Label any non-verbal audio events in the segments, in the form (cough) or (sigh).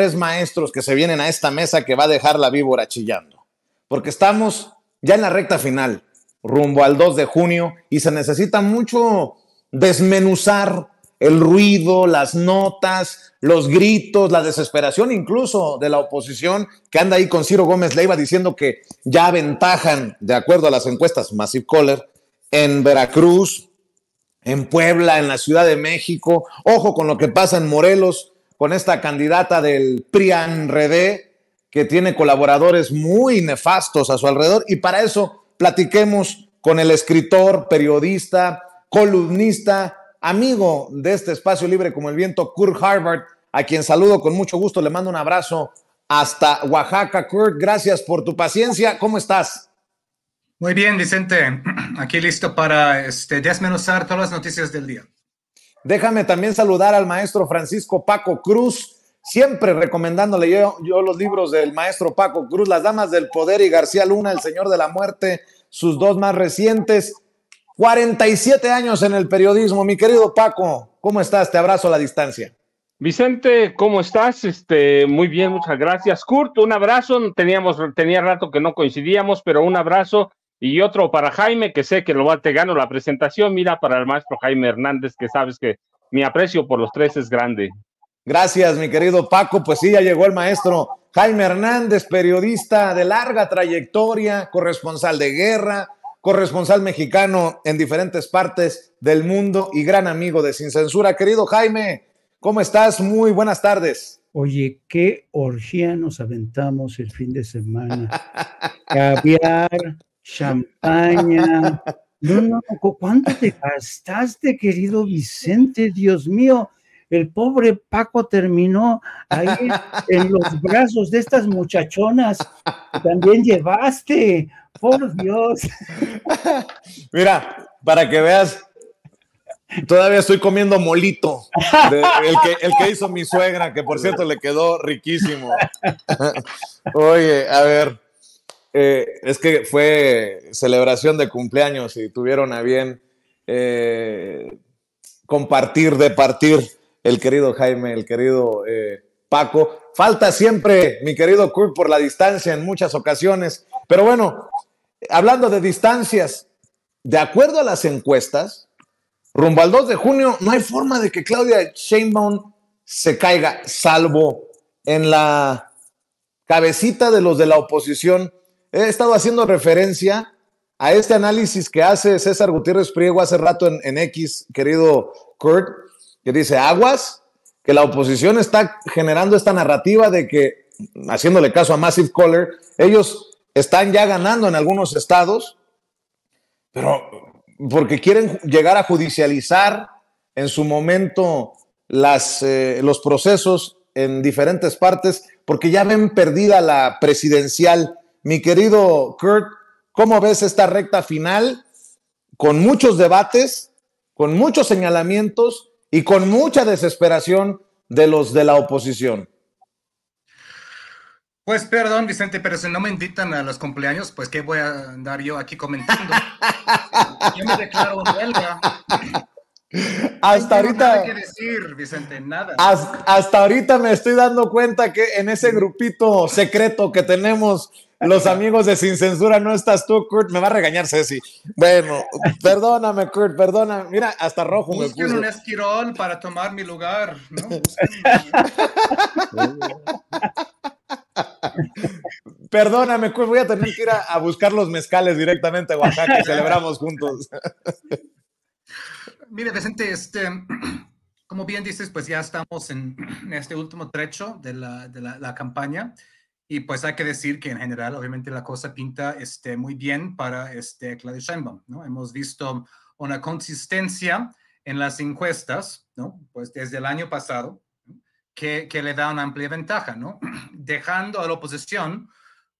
tres maestros que se vienen a esta mesa que va a dejar la víbora chillando. Porque estamos ya en la recta final, rumbo al 2 de junio, y se necesita mucho desmenuzar el ruido, las notas, los gritos, la desesperación incluso de la oposición que anda ahí con Ciro Gómez Leiva diciendo que ya aventajan, de acuerdo a las encuestas Massive Caller, en Veracruz, en Puebla, en la Ciudad de México. Ojo con lo que pasa en Morelos, con esta candidata del PRIAN rd que tiene colaboradores muy nefastos a su alrededor. Y para eso platiquemos con el escritor, periodista, columnista, amigo de este espacio libre como el viento, Kurt Harvard, a quien saludo con mucho gusto. Le mando un abrazo hasta Oaxaca. Kurt, gracias por tu paciencia. ¿Cómo estás? Muy bien, Vicente. (clears throat) Aquí listo para este, desmenuzar todas las noticias del día. Déjame también saludar al maestro Francisco Paco Cruz, siempre recomendándole yo, los libros del maestro Paco Cruz, Las Damas del Poder y García Luna, El Señor de la Muerte, sus dos más recientes. 47 años en el periodismo, mi querido Paco, ¿cómo estás? Te abrazo a la distancia. Vicente, ¿cómo estás? Este, muy bien, muchas gracias. Curto, un abrazo. Teníamos, tenía rato que no coincidíamos, pero un abrazo y otro para Jaime, que sé que lo va, te gano la presentación. Mira, para el maestro Jaime Hernández, que sabes que mi aprecio por los tres es grande. Gracias, mi querido Paco. Pues sí, ya llegó el maestro Jaime Hernández, periodista de larga trayectoria, corresponsal de guerra, corresponsal mexicano en diferentes partes del mundo y gran amigo de Sin Censura. Querido Jaime, ¿cómo estás? Muy buenas tardes. Oye, qué orgía nos aventamos el fin de semana. Caviar, champaña. (laughs) No, no, ¿cuánto te gastaste, querido Vicente? Dios mío, el pobre Paco terminó ahí en los brazos de estas muchachonas también llevaste. Por Dios. Mira, para que veas, Todavía estoy comiendo molito, el, que, el, que, hizo mi suegra, que por cierto le quedó riquísimo. (laughs) Oye, a ver, eh, es que fue celebración de cumpleaños y tuvieron a bien eh, compartir, departir el querido Jaime, el querido eh, Paco. Falta siempre, mi querido Kurt, por la distancia en muchas ocasiones. Pero bueno, hablando de distancias, de acuerdo a las encuestas, rumbo al 2 de junio no hay forma de que Claudia Sheinbaum se caiga, salvo en la cabecita de los de la oposición he estado haciendo referencia a este análisis que hace César Gutiérrez Priego hace rato en, X, querido Kurt, que dice, aguas, que la oposición está generando esta narrativa de que, haciéndole caso a Massive Caller, ellos están ya ganando en algunos estados, pero porque quieren llegar a judicializar en su momento las, eh, los procesos en diferentes partes, porque ya ven perdida la presidencial mi querido Kurt, ¿cómo ves esta recta final? Con muchos debates, con muchos señalamientos y con mucha desesperación de los de la oposición. Pues perdón, Vicente, pero si no me invitan a los cumpleaños, pues ¿qué voy a andar yo aquí comentando? (laughs) yo me declaro huelga. Hasta ahorita. Nada que decir, Vicente, nada. hasta ahorita me estoy dando cuenta que en ese grupito secreto que tenemos los amigos de Sin Censura no estás tú, Kurt. Me va a regañar Ceci. Bueno, perdóname, Kurt, perdóname. Mira, hasta rojo me puso. un esquirón para tomar mi lugar, ¿no? (laughs) Perdóname, Kurt, voy a tener que ir a, buscar los mezcales directamente a Oaxaca celebramos juntos. (laughs) Mire, Vicente, este, (clears throat) como bien dices, pues ya estamos en, este último trecho de la, la campaña. Y pues hay que decir que en general, obviamente, la cosa pinta este, muy bien para este, Claudia Sheinbaum. ¿no? Hemos visto una consistencia en las encuestas, ¿no? pues desde el año pasado, que, le da una amplia ventaja, ¿no? (clears throat) dejando a la oposición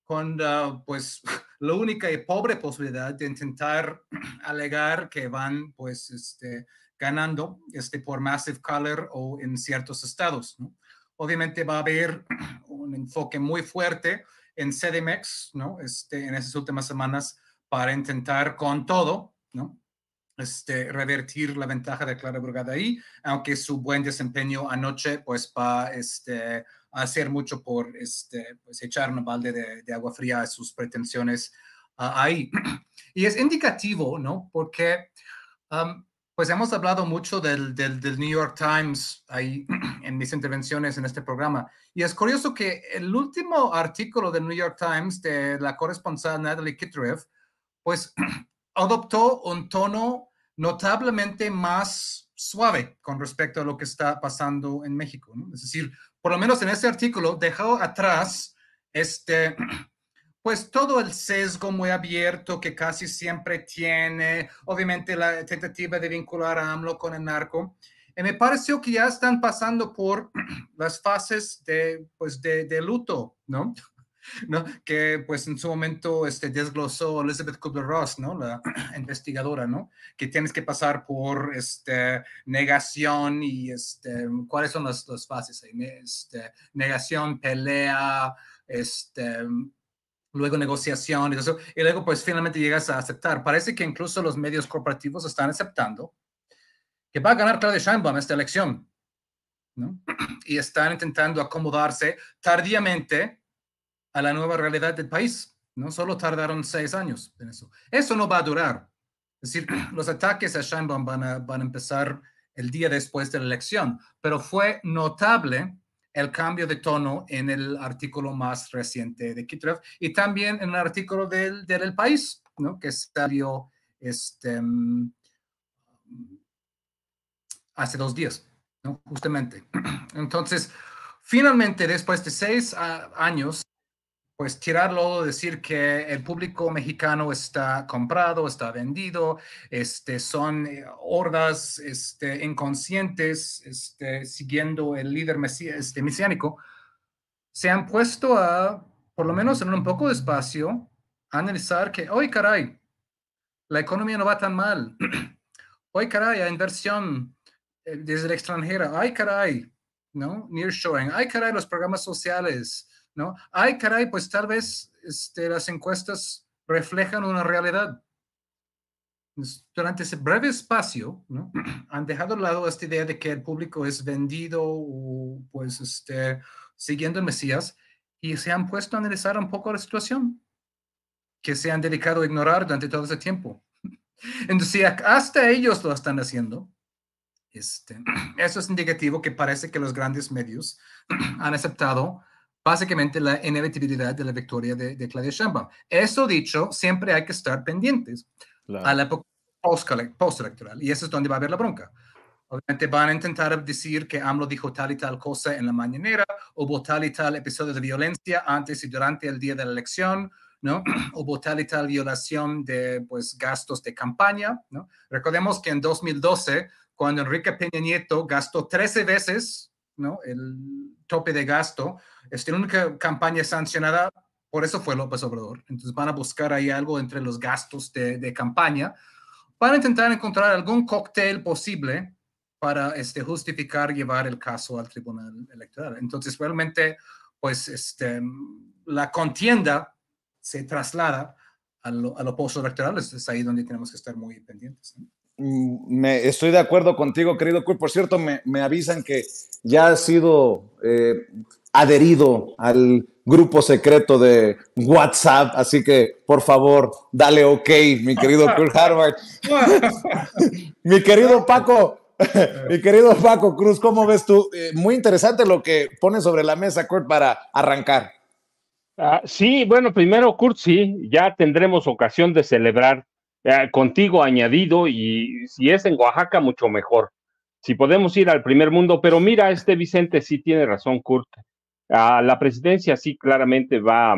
con ah, pues, (laughs) la única y pobre posibilidad de intentar (clears throat) alegar que van pues, este, ganando este, por Massive Color o en ciertos estados. ¿no? Obviamente va a haber (clears throat) un enfoque muy fuerte en CDMX, ¿no? Este, en esas últimas semanas para intentar con todo, ¿no? Este, revertir la ventaja de Clara Brugada ahí, aunque su buen desempeño anoche pues va este, a hacer mucho por este, pues, echar un balde de, agua fría a sus pretensiones ah, ahí. (clears throat) Y es indicativo, ¿no? Porque pues hemos hablado mucho del, del, New York Times ahí (clears throat) en mis intervenciones en este programa. Y es curioso que el último artículo del New York Times de la corresponsal Natalie Kittreff, pues (clears throat) adoptó un tono notablemente más suave con respecto a lo que está pasando en México. Es decir, por lo menos en ese artículo dejó atrás este (clears throat) pues todo el sesgo muy abierto que casi siempre tiene, obviamente la tentativa de vincular a AMLO con el narco. Y eh, me pareció que ya están pasando por (clears throat) las fases de, pues de, luto, ¿no? (laughs) ¿no? que pues en su momento este, desglosó Elizabeth Kubler-Ross, ¿no? la (clears throat) investigadora, ¿no? que tienes que pasar por este, negación y este, cuáles son las, dos fases, Este, negación, pelea, este, luego negociaciones, y luego pues finalmente llegas a aceptar. Parece que incluso los medios corporativos están aceptando que va a ganar Claudia Scheinbaum esta elección, (clears throat) Y están intentando acomodarse tardíamente a la nueva realidad del país, ¿no? Solo tardaron seis años en eso. Eso no va a durar. Es decir, (clears throat) los ataques a Scheinbaum van a empezar el día después de la elección, pero fue notable el cambio de tono en el artículo más reciente de Kitrev y también en el artículo del, País, ¿no? que salió este, mm, hace dos días, ¿no? justamente. (clears throat) Entonces, finalmente, después de seis ah, años, pues tirarlo, decir que el público mexicano está comprado, está vendido, este, son eh, hordas este, inconscientes este, siguiendo el líder mesi este, mesiánico, se han puesto a, por lo menos en un poco de espacio, a analizar que, hoy caray, la economía no va tan mal, hoy (clears throat) caray, hay inversión eh, desde el extranjero, ay caray, ¿no? Nearshoring, ay caray, los programas sociales, ¿no? Ay, caray, pues tal vez este, las encuestas reflejan una realidad. Pues, durante ese breve espacio, ¿no? (clears throat) han dejado de lado esta idea de que el público es vendido o, pues, este, siguiendo el Mesías y se han puesto a analizar un poco la situación que se han dedicado a ignorar durante todo ese tiempo. (laughs) Entonces, hasta ellos lo están haciendo, este, (clears throat) eso es indicativo que parece que los grandes medios (clears throat) han aceptado básicamente la inevitabilidad de la victoria de, Claudia Sheinbaum. Eso dicho, siempre hay que estar pendientes a la época postelectoral, y eso es donde va a haber la bronca. Obviamente van a intentar decir que AMLO dijo tal y tal cosa en la mañanera, hubo tal y tal episodio de violencia antes y durante el día de la elección, ¿no? (clears throat) Hubo tal y tal violación de pues, gastos de campaña, Recordemos que en 2012, cuando Enrique Peña Nieto gastó 13 veces el tope de gasto, es este, única campaña sancionada, por eso fue López Obrador. Entonces van a buscar ahí algo entre los gastos de, campaña para intentar encontrar algún cóctel posible para este, justificar llevar el caso al Tribunal Electoral. Entonces, realmente, pues este, la contienda se traslada al lo, electoral, es, ahí donde tenemos que estar muy pendientes. Mm, me, estoy de acuerdo contigo, querido Kurt. Por cierto, me, avisan que ya ha sido eh, adherido al grupo secreto de WhatsApp, así que por favor, dale ok, mi querido (laughs) Kurt Harvard. (laughs) mi querido Paco, (laughs) mi querido Paco Cruz, ¿cómo ves tú? Eh, muy interesante lo que pones sobre la mesa, Kurt, para arrancar. Ah, sí, bueno, primero, Kurt, sí, ya tendremos ocasión de celebrar eh, contigo añadido y si es en Oaxaca, mucho mejor. Si podemos ir al primer mundo, pero mira, este Vicente sí tiene razón, Kurt. a ah, la presidencia sí claramente va,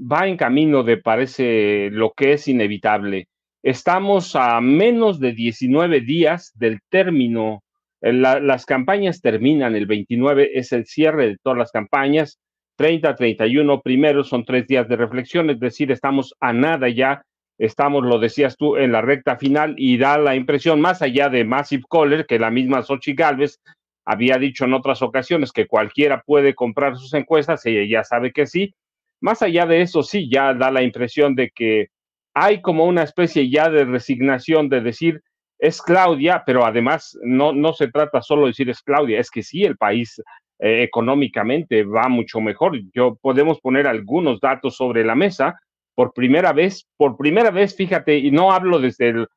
va en camino de, parece, lo que es inevitable. Estamos a menos de 19 días del término. Eh, las campañas terminan el 29, es el cierre de todas las campañas. 30, 31 primero son tres días de reflexión, es decir, estamos a nada ya estamos, lo decías tú, en la recta final y da la impresión, más allá de Massive Caller, que la misma Sochi Galvez había dicho en otras ocasiones que cualquiera puede comprar sus encuestas, ella ya sabe que sí. Más allá de eso, sí, ya da la impresión de que hay como una especie ya de resignación de decir, es Claudia, pero además no, no se trata solo de decir es Claudia, es que sí, el país eh, económicamente va mucho mejor. Yo podemos poner algunos datos sobre la mesa, por primera vez, por primera vez, fíjate, y no hablo desde el,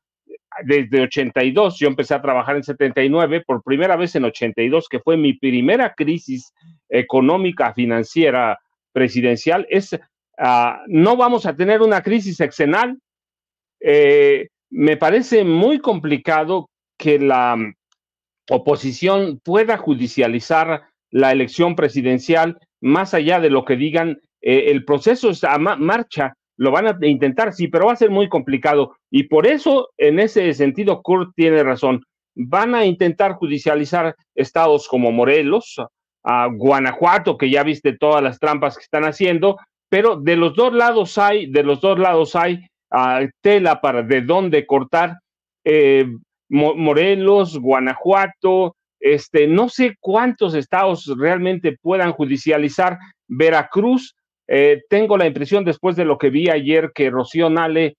desde 82, yo empecé a trabajar en 79, por primera vez en 82, que fue mi primera crisis económica, financiera, presidencial, es, ah, no vamos a tener una crisis exenal. Eh, me parece muy complicado que la oposición pueda judicializar la elección presidencial más allá de lo que digan. Eh, el proceso está marcha lo van a intentar, sí, pero va a ser muy complicado. Y por eso, en ese sentido, Kurt tiene razón. Van a intentar judicializar estados como Morelos, a Guanajuato, que ya viste todas las trampas que están haciendo, pero de los dos lados hay, de los dos lados hay ah, tela para de dónde cortar. Eh, Morelos, Guanajuato, este, no sé cuántos estados realmente puedan judicializar. Veracruz eh, tengo la impresión, después de lo que vi ayer, que Rocío Nale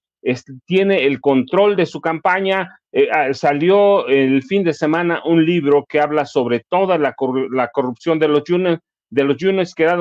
tiene el control de su campaña. Eh, ah, salió el fin de semana un libro que habla sobre toda la, corrupción de los Junes. de los Junes que de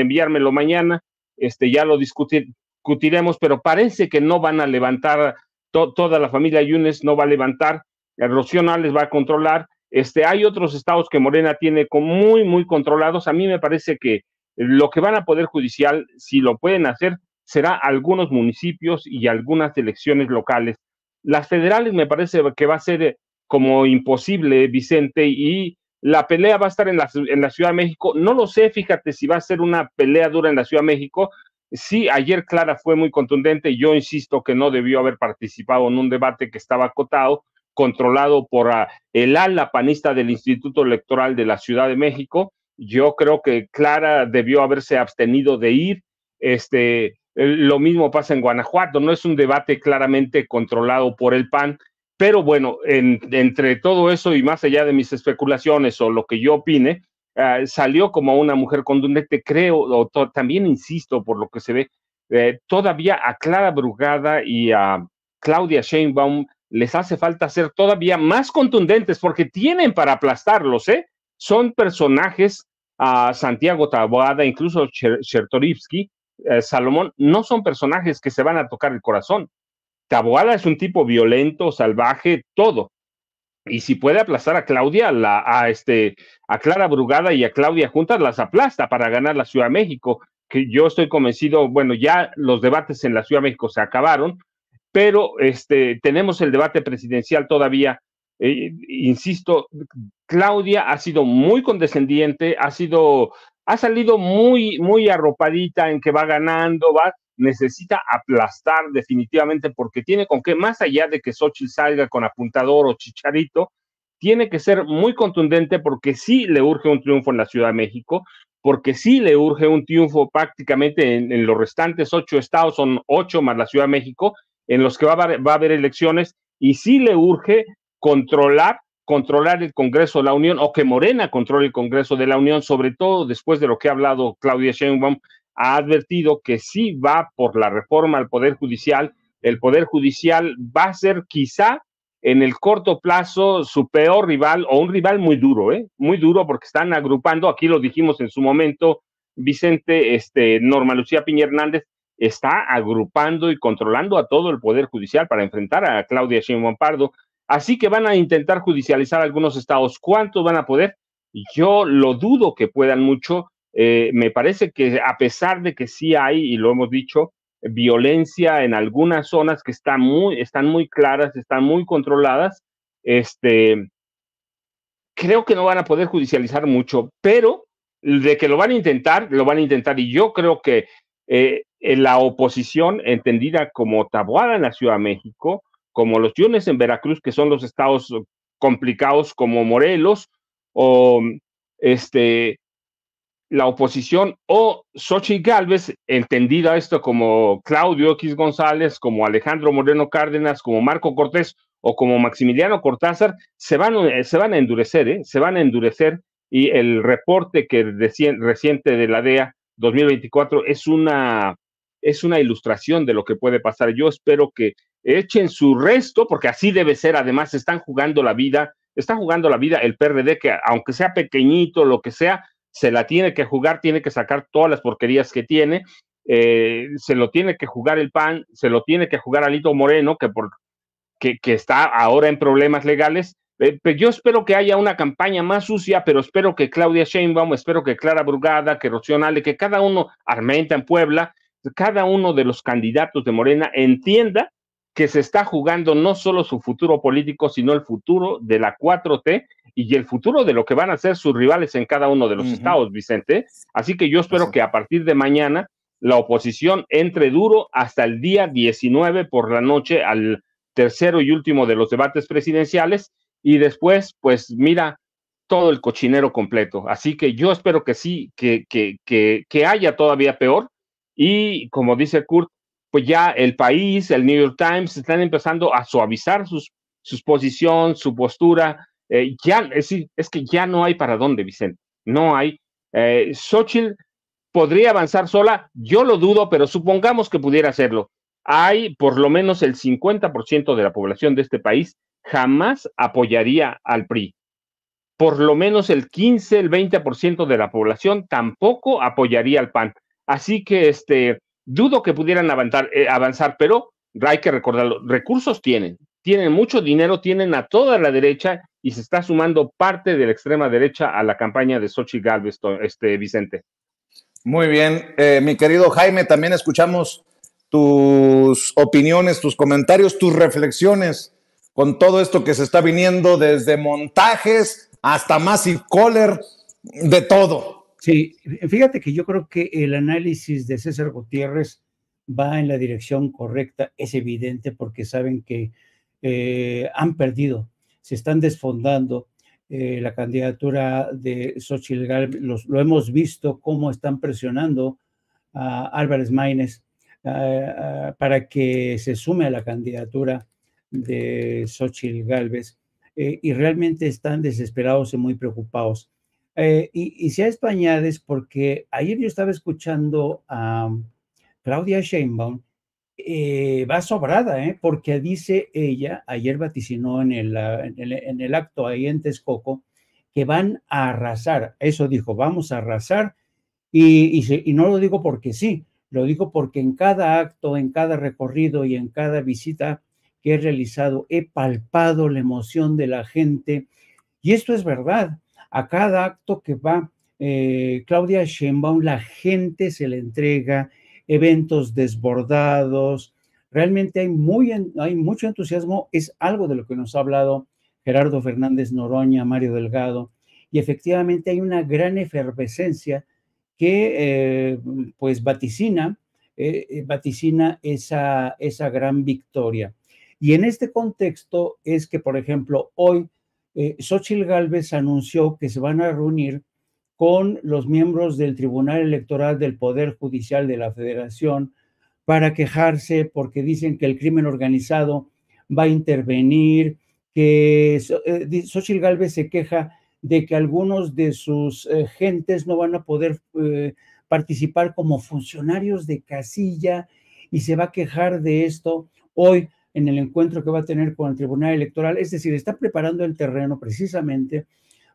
enviármelo mañana. Este, ya lo discutiremos, pero parece que no van a levantar, toda la familia Yunes no va a levantar, eh, Rocío Nales va a controlar. Este, hay otros estados que Morena tiene muy, muy controlados. A mí me parece que lo que van a Poder Judicial, si lo pueden hacer, será algunos municipios y algunas elecciones locales. Las federales me parece que va a ser eh, como imposible, Vicente, y la pelea va a estar en la, Ciudad de México. No lo sé, fíjate si va a ser una pelea dura en la Ciudad de México. Sí, ayer Clara fue muy contundente. Yo insisto que no debió haber participado en un debate que estaba acotado, controlado por ah, el alapanista del Instituto Electoral de la Ciudad de México yo creo que Clara debió haberse abstenido de ir. Este, eh, lo mismo pasa en Guanajuato, no es un debate claramente controlado por el PAN, pero bueno, entre todo eso y más allá de mis especulaciones o lo que yo opine, ah, salió como una mujer contundente, creo, o también insisto por lo que se ve, eh, todavía a Clara Brugada y a Claudia Sheinbaum les hace falta ser todavía más contundentes porque tienen para aplastarlos, ¿eh? son personajes, a Santiago Taboada, incluso Chertorivsky, eh, Salomón, no son personajes que se van a tocar el corazón. Taboada es un tipo violento, salvaje, todo. Y si puede aplastar a Claudia, a, este, a Clara Brugada y a Claudia juntas, las aplasta para ganar la Ciudad de México. Que yo estoy convencido, bueno, ya los debates en la Ciudad de México se acabaron, pero este, tenemos el debate presidencial todavía eh, insisto, Claudia ha sido muy condescendiente, ha sido, ha salido muy, muy arropadita en que va ganando, va, necesita aplastar definitivamente porque tiene con qué, más allá de que Xochitl salga con apuntador o chicharito, tiene que ser muy contundente porque sí le urge un triunfo en la Ciudad de México, porque sí le urge un triunfo prácticamente en, los restantes ocho estados, son ocho más la Ciudad de México, en los que va va a haber elecciones, y sí le urge controlar controlar el Congreso de la Unión o que Morena controle el Congreso de la Unión, sobre todo después de lo que ha hablado Claudia Sheinbaum, ha advertido que si va por la reforma al Poder Judicial, el Poder Judicial va a ser quizá en el corto plazo su peor rival o un rival muy duro, ¿eh? muy duro porque están agrupando, aquí lo dijimos en su momento, Vicente, este, Norma Lucía Piña Hernández, está agrupando y controlando a todo el Poder Judicial para enfrentar a Claudia Sheinbaum Pardo. Así que van a intentar judicializar algunos estados. ¿Cuántos van a poder? Yo lo dudo que puedan mucho. Eh, me parece que a pesar de que sí hay, y lo hemos dicho, violencia en algunas zonas que están muy, están muy claras, están muy controladas, este, creo que no van a poder judicializar mucho, pero de que lo van a intentar, lo van a intentar. Y yo creo que eh, la oposición, entendida como tabuada en la Ciudad de México, como los Yunes en Veracruz, que son los estados eh, complicados como Morelos o este, la oposición, o Xochitl Galvez, a esto como Claudio X González, como Alejandro Moreno Cárdenas, como Marco Cortés o como Maximiliano Cortázar, se van, eh, se van a endurecer, ¿eh? se van a endurecer y el reporte que reciente de la DEA 2024 es una, es una ilustración de lo que puede pasar. Yo espero que echen su resto, porque así debe ser, además están jugando la vida, están jugando la vida el PRD, que aunque sea pequeñito, lo que sea, se la tiene que jugar, tiene que sacar todas las porquerías que tiene, eh, se lo tiene que jugar el PAN, se lo tiene que jugar Alito Moreno, que, por, que, está ahora en problemas legales. Eh, pues yo espero que haya una campaña más sucia, pero espero que Claudia Sheinbaum, espero que Clara Brugada, que Rocío Nale, que cada uno, Armenta en Puebla, cada uno de los candidatos de Morena entienda que se está jugando no solo su futuro político, sino el futuro de la 4T y el futuro de lo que van a ser sus rivales en cada uno de los estados, Vicente. Así que yo espero que a partir de mañana la oposición entre duro hasta el día 19 por la noche al tercero y último de los debates presidenciales y después, pues mira, todo el cochinero completo. Así que yo espero que sí, que, que, que, que haya todavía peor. Y como dice Kurt, pues ya el país, el New York Times, están empezando a suavizar sus, posiciones, su postura. Eh, ya, es, es que ya no hay para dónde, Vicente. No hay. Eh, podría avanzar sola, yo lo dudo, pero supongamos que pudiera hacerlo. Hay por lo menos el 50% de la población de este país jamás apoyaría al PRI. Por lo menos el 15, el 20% de la población tampoco apoyaría al PAN. Así que este, Dudo que pudieran avanzar, eh, avanzar pero hay que recordarlo, recursos tienen, tienen mucho dinero, tienen a toda la derecha y se está sumando parte de la extrema derecha a la campaña de Sochi Galvez, este, Vicente. Muy bien, eh, mi querido Jaime, también escuchamos tus opiniones, tus comentarios, tus reflexiones con todo esto que se está viniendo desde montajes hasta más y de todo. Sí, fíjate que yo creo que el análisis de César Gutiérrez va en la dirección correcta, es evidente porque saben que eh, han perdido, se están desfondando. Eh, la candidatura de Xochitl Galvez, lo hemos visto cómo están presionando a Álvarez Maínez para que se sume a la candidatura de Xochitl Galvez eh, y realmente están desesperados y muy preocupados. Eh, y, si a esto añades, porque ayer yo estaba escuchando a Claudia Sheinbaum, eh, va sobrada, eh, porque dice ella, ayer vaticinó en el, ah, en, el, acto ahí en Texcoco, que van a arrasar. Eso dijo, vamos a arrasar. Y, y, no lo digo porque sí, lo digo porque en cada acto, en cada recorrido y en cada visita que he realizado, he palpado la emoción de la gente. Y esto es verdad a cada acto que va eh, Claudia Sheinbaum, la gente se le entrega, eventos desbordados, realmente hay, muy, hay mucho entusiasmo, es algo de lo que nos ha hablado Gerardo Fernández Noroña, Mario Delgado, y efectivamente hay una gran efervescencia que eh, pues vaticina, eh, vaticina esa, esa gran victoria. Y en este contexto es que, por ejemplo, hoy eh, Xochitl Gálvez anunció que se van a reunir con los miembros del Tribunal Electoral del Poder Judicial de la Federación para quejarse porque dicen que el crimen organizado va a intervenir, que eh, Xochitl Gálvez se queja de que algunos de sus eh, gentes no van a poder eh, participar como funcionarios de casilla y se va a quejar de esto. Hoy en el encuentro que va a tener con el Tribunal Electoral, es decir, está preparando el terreno precisamente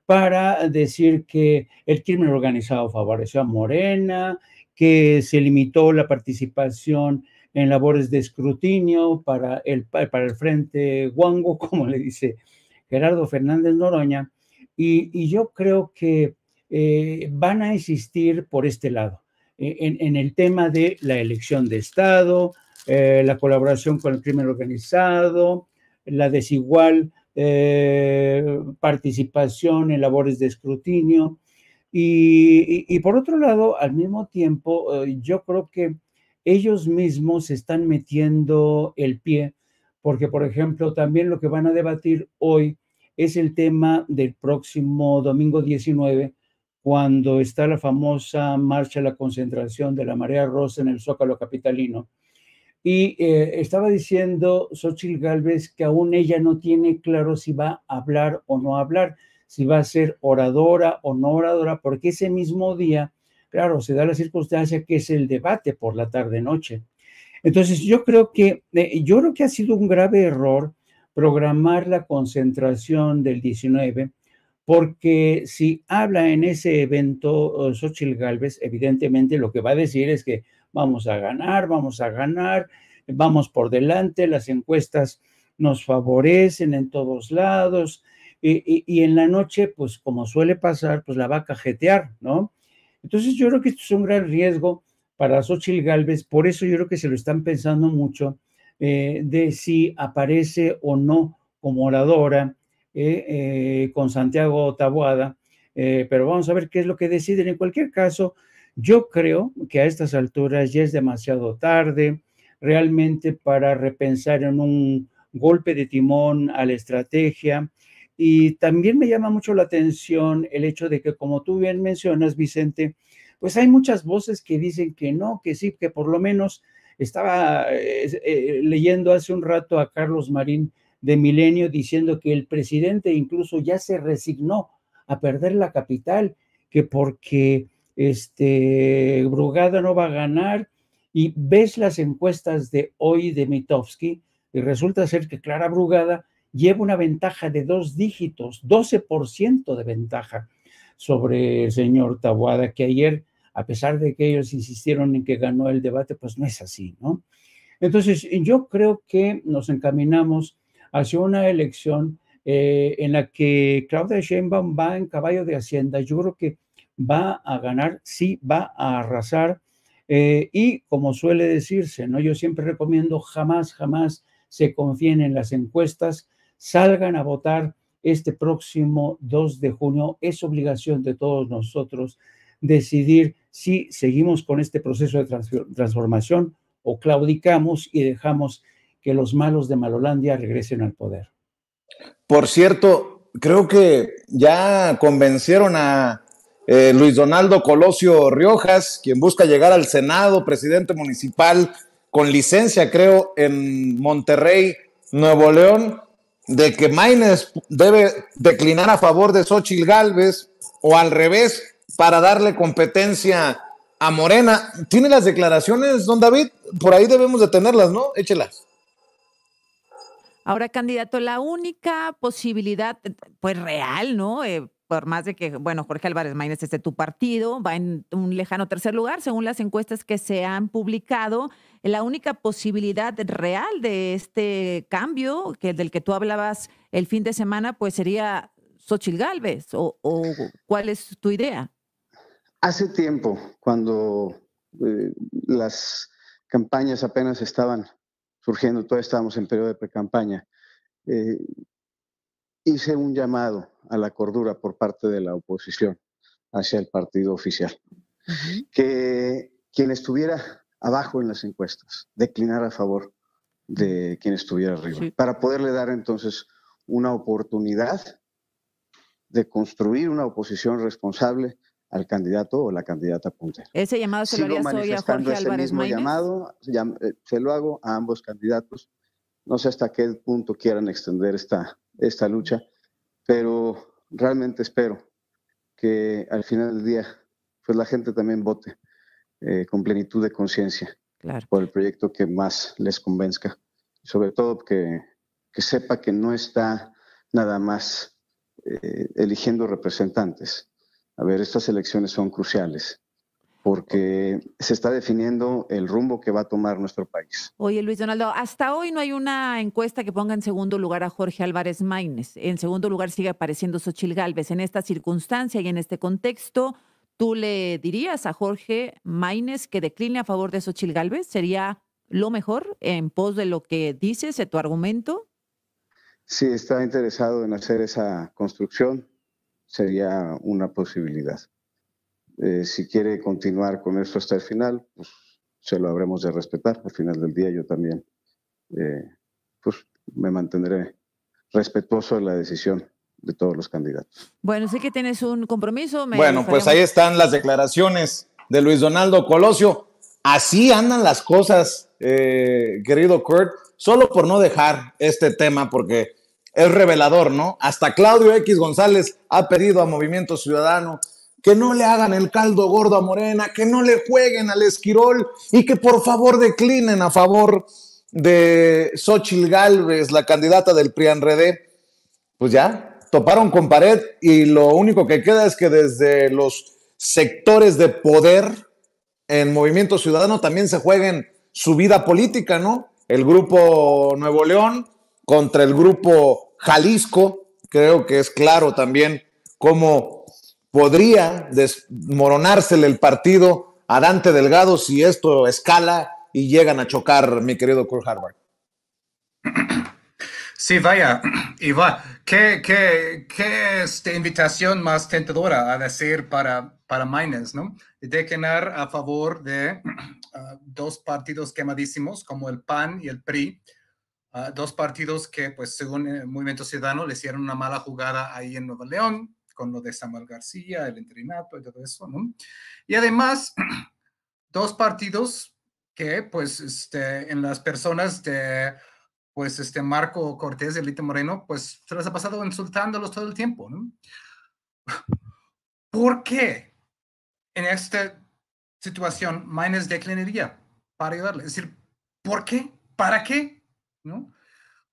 para decir que el crimen organizado favoreció a Morena, que se limitó la participación en labores de escrutinio para el, para el Frente Guango, (laughs) como le dice Gerardo Fernández Noroña, y, yo creo que eh, van a insistir por este lado, eh, en, en el tema de la elección de Estado, eh, la colaboración con el crimen organizado, la desigual eh, participación en labores de escrutinio. Y, por otro lado, al mismo tiempo, eh, yo creo que ellos mismos están metiendo el pie, porque, por ejemplo, también lo que van a debatir hoy es el tema del próximo domingo 19, cuando está la famosa marcha, la concentración de la marea rosa en el Zócalo Capitalino. Y eh, estaba diciendo Xochitl Galvez que aún ella no tiene claro si va a hablar o no hablar, si va a ser oradora o no oradora, porque ese mismo día, claro, se da la circunstancia que es el debate por la tarde-noche. Entonces, yo creo que, eh, yo creo que ha sido un grave error programar la concentración del 19, porque si habla en ese evento eh, Xochitl Galvez, evidentemente lo que va a decir es que vamos a ganar, vamos a ganar, vamos por delante, las encuestas nos favorecen en todos lados, y, en la noche, pues como suele pasar, pues la va a cajetear, ¿no? Entonces yo creo que esto es un gran riesgo para Xochitl Galvez, por eso yo creo que se lo están pensando mucho eh, de si aparece o no como oradora eh, eh, con Santiago Taboada, pero vamos a ver qué es lo que deciden. En cualquier caso, yo creo que a estas alturas ya es demasiado tarde realmente para repensar en un golpe de timón a la estrategia. Y también me llama mucho la atención el hecho de que, como tú bien mencionas, Vicente, pues hay muchas voces que dicen que no, que sí, que por lo menos estaba eh, eh, leyendo hace un rato a Carlos Marín de Milenio diciendo que el presidente incluso ya se resignó a perder la capital, que porque este, Brugada no va a ganar, y ves las encuestas de hoy de Mitofsky, y resulta ser que Clara Brugada lleva una ventaja de dos dígitos, 12% de ventaja sobre el señor Tabuada, que ayer, a pesar de que ellos insistieron en que ganó el debate, pues no es así, ¿no? Entonces, yo creo que nos encaminamos hacia una elección eh, en la que Claudia Sheinbaum va en caballo de Hacienda. Yo creo que va a ganar, sí va a arrasar. Eh, y como suele decirse, ¿no? yo siempre recomiendo jamás, jamás se confíen en las encuestas, salgan a votar este próximo 2 de junio. Es obligación de todos nosotros decidir si seguimos con este proceso de transformación o claudicamos y dejamos que los malos de Malolandia regresen al poder. Por cierto, creo que ya convencieron a eh, Luis Donaldo Colosio Riojas, quien busca llegar al Senado, presidente municipal, con licencia, creo, en Monterrey, Nuevo León, de que Maines debe declinar a favor de Xochitl Galvez o al revés para darle competencia a Morena. ¿Tiene las declaraciones, don David? Por ahí debemos de tenerlas, ¿no? Échelas. Ahora, candidato, la única posibilidad, pues real, ¿no? Eh, por más de que, bueno, Jorge Álvarez Maínez es de tu partido, va en un lejano tercer lugar, según las encuestas que se han publicado, la única posibilidad real de este cambio, que del que tú hablabas el fin de semana, pues sería Xochil Galvez o, cuál es tu idea? Hace tiempo, cuando eh, las campañas apenas estaban surgiendo, todavía estábamos en periodo de precampaña, campaña eh, hice un llamado a la cordura por parte de la oposición hacia el partido oficial. Que quien estuviera abajo en las encuestas declinara a favor de quien estuviera arriba, para poderle dar entonces una oportunidad de construir una oposición responsable al candidato o la candidata puntera. Ese llamado se lo haría a Jorge ese mismo llamado, eh, se lo hago a ambos candidatos. No sé hasta qué punto quieran extender esta esta lucha, pero realmente espero que al final del día pues la gente también vote eh, con plenitud de conciencia por el proyecto que más les convenzca. Sobre todo que, sepa que no está nada más eh, eligiendo representantes. A ver, estas elecciones son cruciales porque se está definiendo el rumbo que va a tomar nuestro país. Oye, Luis Donaldo, hasta hoy no hay una encuesta que ponga en segundo lugar a Jorge Álvarez Maínez. En segundo lugar sigue apareciendo Sochil Gálvez. En esta circunstancia y en este contexto, ¿tú le dirías a Jorge Maínez que decline a favor de Sochil Gálvez? ¿Sería lo mejor en pos de lo que dices, de tu argumento? Si está interesado en hacer esa construcción, sería una posibilidad. Eh, si quiere continuar con esto hasta el final, pues se lo habremos de respetar. Al final del día yo también eh, pues me mantendré respetuoso de la decisión de todos los candidatos. Bueno, sé que tienes un compromiso. bueno, pues ahí están las declaraciones de Luis Donaldo Colosio. Así andan las cosas, eh, querido Kurt, solo por no dejar este tema, porque es revelador, ¿no? Hasta Claudio X González ha pedido a Movimiento Ciudadano que no le hagan el caldo gordo a Morena, que no le jueguen al Esquirol y que por favor declinen a favor de Xochil Galvez, la candidata del pri Pues ya, toparon con pared y lo único que queda es que desde los sectores de poder en Movimiento Ciudadano también se jueguen su vida política, ¿no? El grupo Nuevo León contra el grupo Jalisco, creo que es claro también cómo podría desmoronársele el partido a Dante Delgado si esto escala y llegan a chocar, mi querido Kurt Harvard. Sí, vaya, Iván, (clears throat) ¿qué, qué, qué este, invitación más tentadora a decir para, para Maines, ¿no? Declinar a favor de (clears throat) ah, dos partidos quemadísimos como el PAN y el PRI, ah, dos partidos que, pues, según el eh, Movimiento Ciudadano, le hicieron una mala jugada ahí en Nuevo León, con lo de Samuel García, el entrenato y todo eso, ¿no? Y además, (clears throat) dos partidos que, pues, este, en las personas de, pues, este Marco Cortés y Elite Moreno, pues, se les ha pasado insultándolos todo el tiempo, ¿no? (sighs) ¿Por qué en esta situación Maynes declinaría para ayudarle? Es decir, ¿por qué? ¿Para qué? ¿No?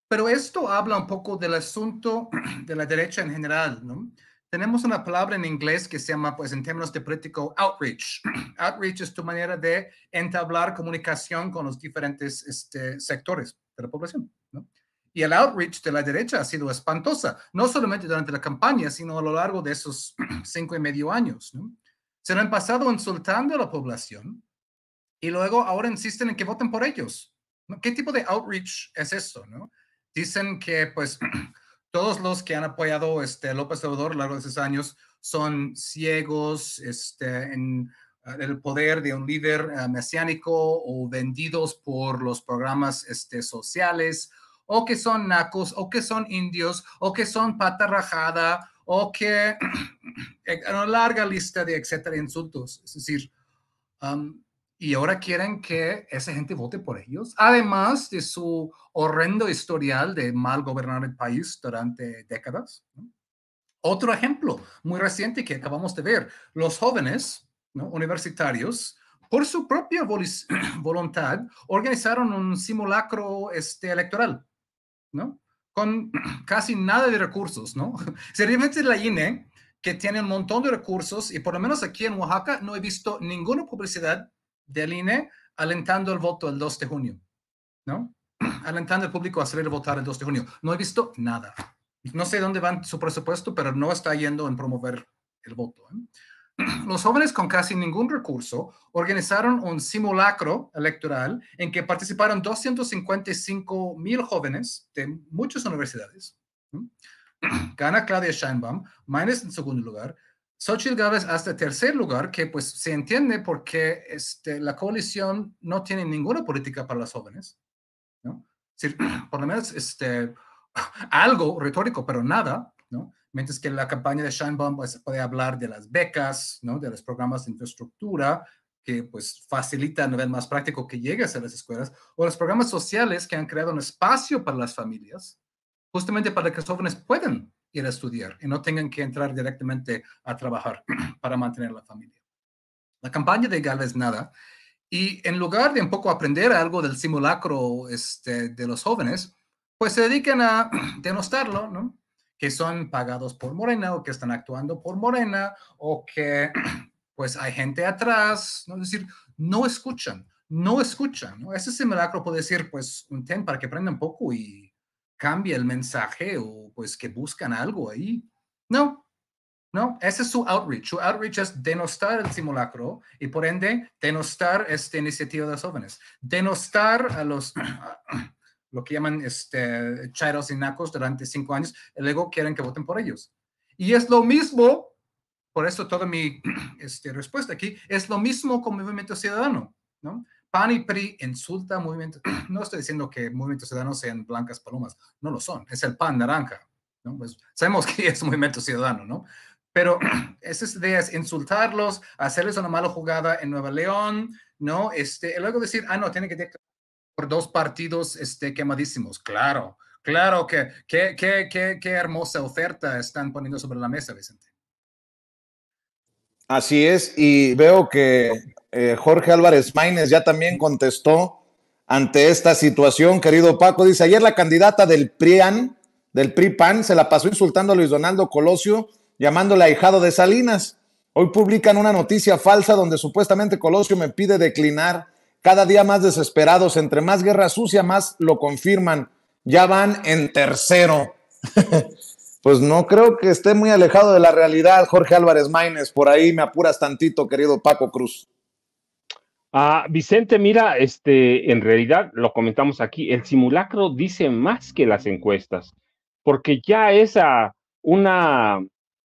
Pero esto habla un poco del asunto (clears throat) de la derecha en general, ¿no? tenemos una palabra en inglés que se llama, pues en términos de político, outreach. (clears throat) outreach es tu manera de entablar comunicación con los diferentes este, sectores de la población. ¿no? Y el outreach de la derecha ha sido espantosa, no solamente durante la campaña, sino a lo largo de esos (clears throat) cinco y medio años. ¿no? Se lo han pasado insultando a la población y luego ahora insisten en que voten por ellos. ¿Qué tipo de outreach es eso? ¿no? Dicen que pues (clears throat) todos los que han apoyado este, López Obrador a lo largo de esos años son ciegos este, en el poder de un líder eh, mesiánico o vendidos por los programas este, sociales o que son nacos o que son indios o que son pata rajada o que una (clears throat) eh, larga lista de etcétera insultos. Es decir, y ahora quieren que esa gente vote por ellos, además de su horrendo historial de mal gobernar el país durante décadas. Otro ejemplo muy reciente que acabamos de ver, los jóvenes universitarios, por su propia (clears throat) voluntad, organizaron un simulacro este, electoral, ¿no? con (clears throat) casi nada de recursos. ¿no? (laughs) Seriamente la INE, que tiene un montón de recursos, y por lo menos aquí en Oaxaca no he visto ninguna publicidad del INE alentando el voto el 2 de junio, ¿no? (clears throat) Alentando al público a salir a votar el 2 de junio. No he visto nada. No sé dónde van su presupuesto, pero no está yendo en promover el voto. ¿eh? (clears throat) Los jóvenes con casi ningún recurso organizaron un simulacro electoral en que participaron 255 mil jóvenes de muchas universidades. (clears throat) Gana Claudia Scheinbaum, Maynes en segundo lugar, Xochitl Gávez hasta tercer lugar, que pues se entiende porque este, la coalición no tiene ninguna política para los jóvenes, ¿no? (clears throat) por lo menos este, (laughs) algo retórico, pero nada, ¿no? Mientras que la campaña de Scheinbaum pues, puede hablar de las becas, ¿no? De los programas de infraestructura que pues facilita a nivel más práctico que llegues a las escuelas, o los programas sociales que han creado un espacio para las familias, justamente para que los jóvenes puedan ir a estudiar y no tengan que entrar directamente a trabajar (clears throat) para mantener la familia. La campaña de es Nada. Y en lugar de un poco aprender algo del simulacro este, de los jóvenes, pues se dedican a (clears throat) denostarlo, ¿no? Que son pagados por Morena o que están actuando por Morena o que (clears throat) pues hay gente atrás, ¿no? Es decir, no escuchan, no escuchan, ¿no? Ese simulacro puede ser pues un tema para que aprendan un poco y cambia el mensaje o pues que buscan algo ahí. No, no, ese es su outreach. Su outreach es denostar el simulacro y por ende denostar esta iniciativa de los jóvenes, denostar a los, (clears throat) lo que llaman este, chairos y nacos durante cinco años, y luego quieren que voten por ellos. Y es lo mismo, por eso toda mi (clears throat) este, respuesta aquí, es lo mismo con Movimiento Ciudadano. ¿no? PAN y PRI insulta movimiento. (clears throat) No estoy diciendo que movimientos ciudadanos sean blancas palomas, no lo son, es el PAN naranja. ¿no? Pues sabemos que (laughs) es movimiento ciudadano, ¿no? Pero (clears throat) esas ideas, insultarlos, hacerles una mala jugada en Nueva León, ¿no? Este, y luego decir, ah, no, tiene que declarar por dos partidos este, quemadísimos. Claro, claro que qué hermosa oferta están poniendo sobre la mesa, Vicente. Así es, y veo que eh, Jorge Álvarez Maínez ya también contestó ante esta situación, querido Paco. Dice, ayer la candidata del PRIAN, del PRIPAN, se la pasó insultando a Luis Donaldo Colosio, llamándole ahijado de Salinas. Hoy publican una noticia falsa donde supuestamente Colosio me pide declinar. Cada día más desesperados, entre más guerra sucia, más lo confirman. Ya van en tercero. (laughs) pues no creo que esté muy alejado de la realidad, Jorge Álvarez Maínez. Por ahí me apuras tantito, querido Paco Cruz. Ah, Vicente, mira, este, en realidad lo comentamos aquí, el simulacro dice más que las encuestas, porque ya es a una,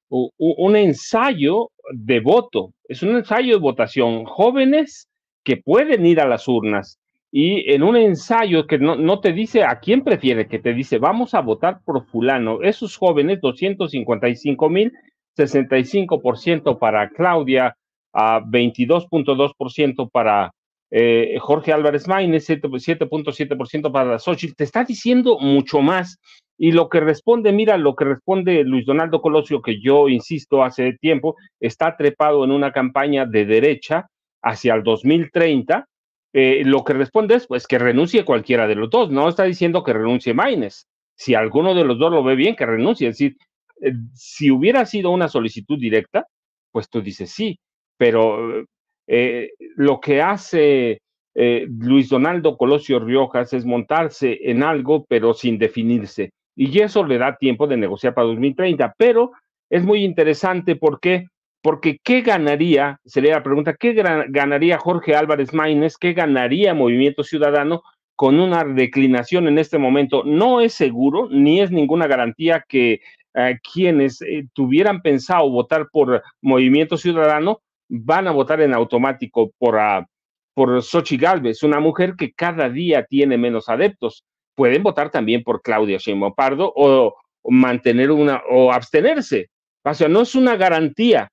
un ensayo de voto, es un ensayo de votación. Jóvenes que pueden ir a las urnas y en un ensayo que no, no te dice a quién prefiere, que te dice vamos a votar por fulano. Esos jóvenes, 255 mil, 65% para Claudia, a 22.2% para eh, Jorge Álvarez Maines, 7.7% para Sochi, Te está diciendo mucho más. Y lo que responde, mira, lo que responde Luis Donaldo Colosio, que yo insisto hace tiempo, está trepado en una campaña de derecha hacia el 2030. Eh, lo que responde es pues que renuncie cualquiera de los dos, no está diciendo que renuncie Maines. Si alguno de los dos lo ve bien, que renuncie. Es decir, eh, si hubiera sido una solicitud directa, pues tú dices sí, pero eh, lo que hace eh, Luis Donaldo Colosio Riojas es montarse en algo, pero sin definirse. Y eso le da tiempo de negociar para 2030. Pero es muy interesante porque, porque ¿qué ganaría? Sería la pregunta, ¿qué ganaría Jorge Álvarez Maínez? ¿Qué ganaría Movimiento Ciudadano con una declinación en este momento? No es seguro, ni es ninguna garantía que eh, quienes tuvieran pensado votar por Movimiento Ciudadano van a votar en automático por, a, ah, por Sochi Galvez, una mujer que cada día tiene menos adeptos. Pueden votar también por Claudia Sheinbaum Pardo o, mantener una o abstenerse. O sea, no es una garantía.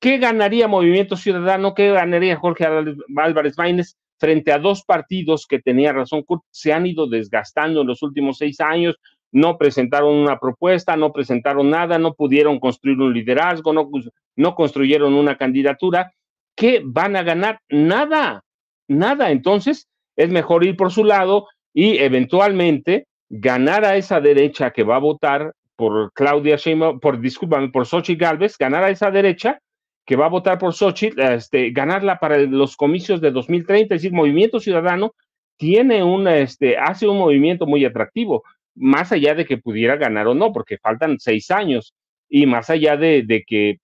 ¿Qué ganaría Movimiento Ciudadano? ¿Qué ganaría Jorge Álvarez Maínez frente a dos partidos que tenía razón se han ido desgastando en los últimos seis años, no presentaron una propuesta, no presentaron nada, no pudieron construir un liderazgo, no, no construyeron una candidatura. que van a ganar? Nada, nada. Entonces, es mejor ir por su lado y eventualmente ganar a esa derecha que va a votar por Claudia Sheinbaum, por discúlpame, por Xochitl Galvez, ganar a esa derecha que va a votar por Xochitl, este, ganarla para los comicios de 2030, es decir, Movimiento Ciudadano tiene un este, hace un movimiento muy atractivo más allá de que pudiera ganar o no, porque faltan seis años, y más allá de, que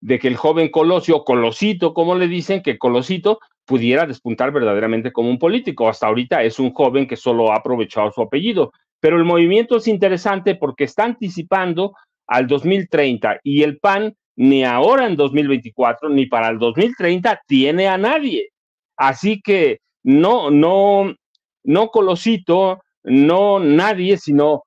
de que el joven Colosio, Colosito, como le dicen, que Colosito pudiera despuntar verdaderamente como un político. Hasta ahorita es un joven que solo ha aprovechado su apellido. Pero el movimiento es interesante porque está anticipando al 2030 y el PAN ni ahora en 2024 ni para el 2030 tiene a nadie. Así que no, no, no Colosito, no nadie, sino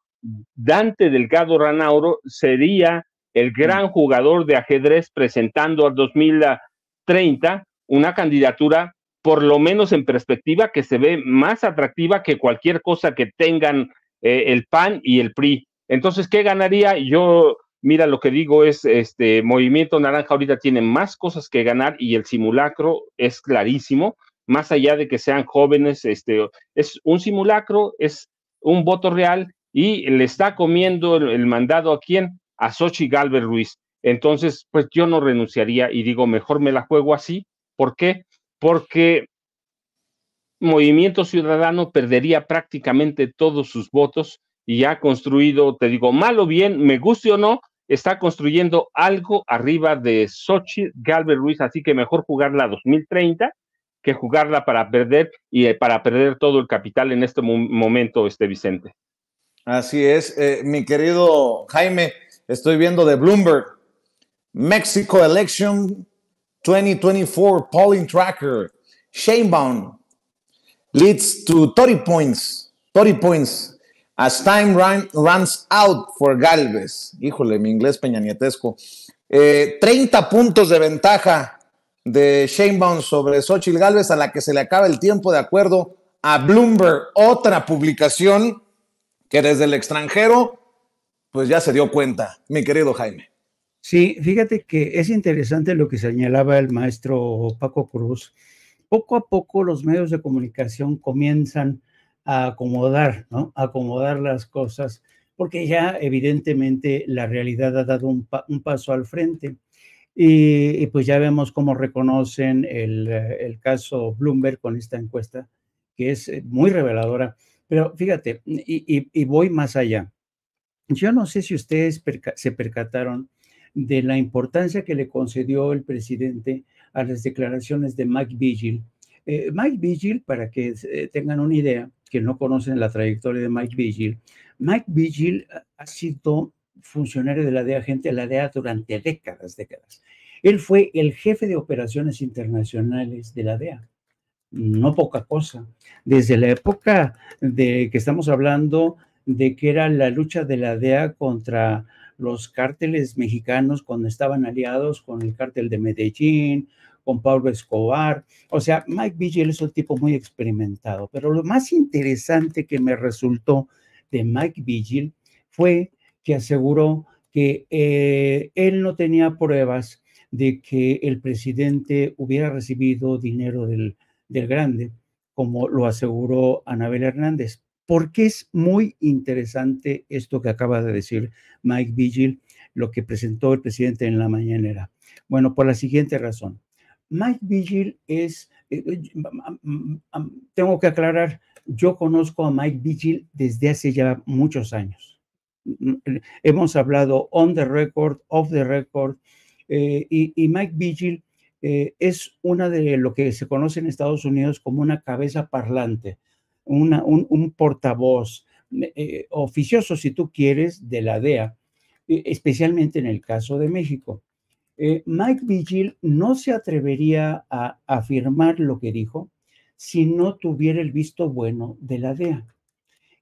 Dante Delgado Ranauro sería el gran mm. jugador de ajedrez presentando al 2030 una candidatura por lo menos en perspectiva que se ve más atractiva que cualquier cosa que tengan eh, el PAN y el PRI. Entonces, ¿qué ganaría? Yo, mira, lo que digo es, este Movimiento Naranja ahorita tiene más cosas que ganar y el simulacro es clarísimo más allá de que sean jóvenes, este, es un simulacro, es un voto real y le está comiendo el, mandado a quién? A Sochi Galvez Ruiz. Entonces, pues yo no renunciaría y digo, mejor me la juego así. ¿Por qué? Porque Movimiento Ciudadano perdería prácticamente todos sus votos y ha construido, te digo, mal o bien, me guste o no, está construyendo algo arriba de Sochi Galvez Ruiz, así que mejor jugarla a 2030 que jugarla para perder y eh, para perder todo el capital en este momento, este Vicente. Así es, eh, mi querido Jaime, estoy viendo de Bloomberg, Mexico Election 2024 Polling Tracker, shamebound leads to 30 points, 30 points as time runs out for Galvez. Híjole, mi inglés peñanietesco. Eh, 30 puntos de ventaja de Shane Bond sobre Xochitl Galvez, a la que se le acaba el tiempo de acuerdo a Bloomberg, otra publicación que desde el extranjero, pues ya se dio cuenta, mi querido Jaime. Sí, fíjate que es interesante lo que señalaba el maestro Paco Cruz. Poco a poco los medios de comunicación comienzan a acomodar, ¿no? A acomodar las cosas, porque ya evidentemente la realidad ha dado un paso al frente. Y, pues ya vemos cómo reconocen eh, el, caso Bloomberg con esta encuesta, que es eh, muy reveladora. Pero fíjate, y, voy más allá. Yo no sé si ustedes se percataron de la importancia que le concedió el presidente a las declaraciones de Mike Vigil. Eh, Mike Vigil, para que tengan una idea, que no conocen la trayectoria de Mike Vigil, Mike Vigil ha sido funcionario de la DEA, agente de la DEA durante décadas, décadas. Él fue el jefe de operaciones internacionales de la DEA, no poca cosa. Desde la época de que estamos hablando de que era la lucha de la DEA contra los cárteles mexicanos cuando estaban aliados con el cártel de Medellín, con Pablo Escobar. O sea, Mike Vigil es un tipo muy experimentado, pero lo más interesante que me resultó de Mike Vigil fue que aseguró que eh, él no tenía pruebas de que el presidente hubiera recibido dinero del, grande, como lo aseguró Anabel Hernández. Porque es muy interesante esto que acaba de decir Mike Vigil, lo que presentó el presidente en la mañanera. Bueno, por la siguiente razón. Mike Vigil es, eh, eh, tengo que aclarar, yo conozco a Mike Vigil desde hace ya muchos años hemos hablado on the record, off the record, eh, y, Mike Vigil eh, es una de lo que se conoce en Estados Unidos como una cabeza parlante, una, un, portavoz eh, oficioso, si tú quieres, de la DEA, e, especialmente en el caso de México. Mike Vigil no se atrevería a afirmar lo que dijo si no tuviera el visto bueno de la DEA.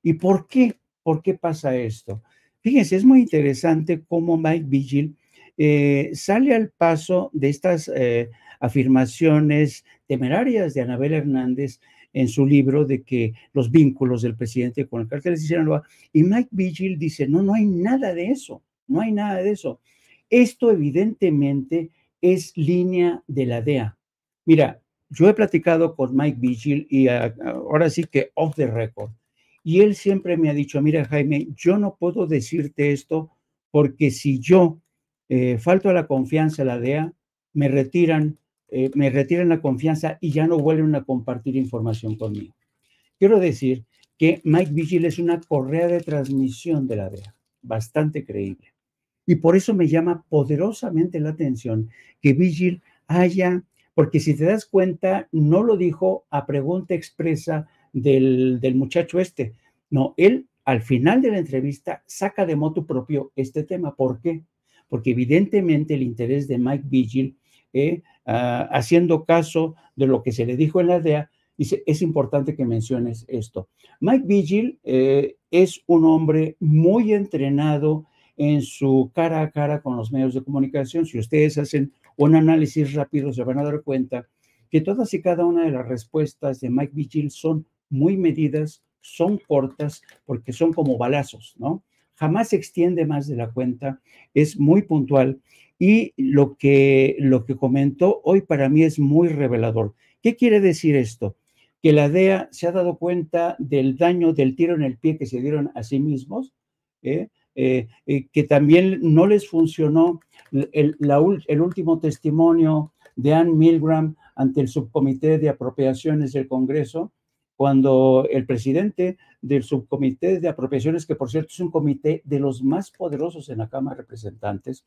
¿Y por qué? ¿Por qué pasa esto? Fíjense, es muy interesante cómo Mike Vigil eh, sale al paso de estas eh, afirmaciones temerarias de Anabel Hernández en su libro de que los vínculos del presidente con el cártel de Sinaloa, y Mike Vigil dice, no, no hay nada de eso, no hay nada de eso. Esto evidentemente es línea de la DEA. Mira, yo he platicado con Mike Vigil y ah, ahora sí que off the record. Y él siempre me ha dicho, mira Jaime, yo no puedo decirte esto porque si yo eh, falto a la confianza de la DEA, me retiran, eh, me retiran la confianza y ya no vuelven a compartir información conmigo. Quiero decir que Mike Vigil es una correa de transmisión de la DEA, bastante creíble. Y por eso me llama poderosamente la atención que Vigil haya, porque si te das cuenta, no lo dijo a pregunta expresa del, del muchacho este. No, él al final de la entrevista saca de moto propio este tema. ¿Por qué? Porque evidentemente el interés de Mike Vigil, eh, ah, haciendo caso de lo que se le dijo en la DEA, dice, es importante que menciones esto. Mike Vigil eh, es un hombre muy entrenado en su cara a cara con los medios de comunicación. Si ustedes hacen un análisis rápido, se van a dar cuenta que todas y cada una de las respuestas de Mike Vigil son muy medidas, son cortas porque son como balazos, ¿no? Jamás se extiende más de la cuenta, es muy puntual y lo que, lo que comentó hoy para mí es muy revelador. ¿Qué quiere decir esto? Que la DEA se ha dado cuenta del daño del tiro en el pie que se dieron a sí mismos, ¿eh? Eh, eh, que también no les funcionó el, el último testimonio de Ann Milgram ante el subcomité de apropiaciones del Congreso, cuando el presidente del subcomité de apropiaciones, que por cierto es un comité de los más poderosos en la Cámara de Representantes,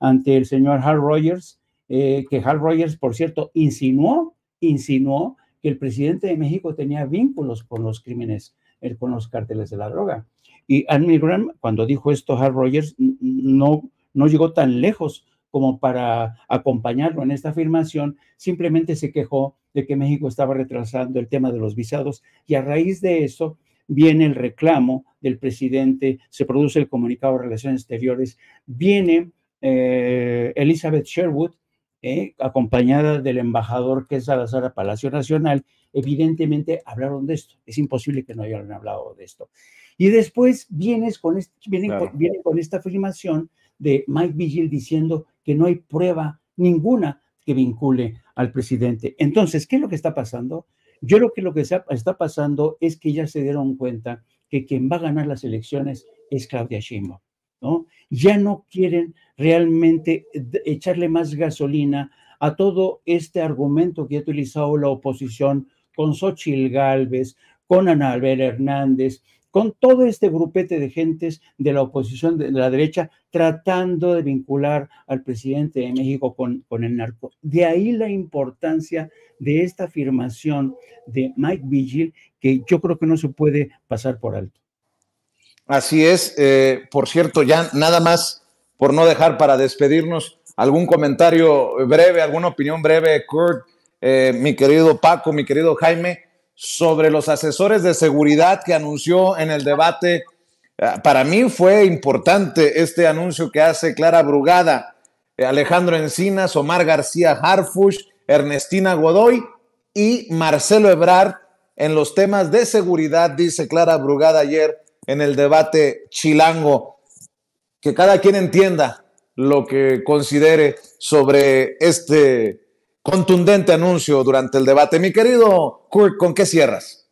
ante el señor Hal Rogers, eh, que Hal Rogers, por cierto, insinuó, insinuó que el presidente de México tenía vínculos con los crímenes, eh, con los cárteles de la droga. Y Anne cuando dijo esto, Hal Rogers no, no llegó tan lejos como para acompañarlo en esta afirmación, simplemente se quejó de que México estaba retrasando el tema de los visados y a raíz de eso viene el reclamo del presidente, se produce el comunicado de Relaciones Exteriores, viene eh, Elizabeth Sherwood, eh, acompañada del embajador que es Salazar a Palacio Nacional, evidentemente hablaron de esto. Es imposible que no hayan hablado de esto. Y después vienes con, con esta afirmación de Mike Vigil diciendo que no hay prueba ninguna que vincule al presidente. Entonces, ¿qué es lo que está pasando? Yo creo que lo que está pasando es que ya se dieron cuenta que quien va a ganar las elecciones es Claudia Sheinbaum, ¿no? Ya no quieren realmente echarle más gasolina a todo este argumento que ha utilizado la oposición con Xochitl Gálvez, con Ana Albert Hernández, con todo este grupete de gentes de la oposición, de la derecha, tratando de vincular al presidente de México con, con el narco. De ahí la importancia de esta afirmación de Mike Vigil, que yo creo que no se puede pasar por alto. Así es. Eh, por cierto, ya nada más, por no dejar para despedirnos, algún comentario breve, alguna opinión breve, Kurt, eh, mi querido Paco, mi querido Jaime, sobre los asesores de seguridad que anunció en el debate. Ah, para mí fue importante este anuncio que hace Clara Brugada, Alejandro Encinas, Omar García Harfush, Ernestina Godoy y Marcelo Ebrard en los temas de seguridad, dice Clara Brugada ayer en el debate chilango. Que cada quien entienda lo que considere sobre este contundente anuncio durante el debate. Mi querido Kurt, ¿con qué cierras?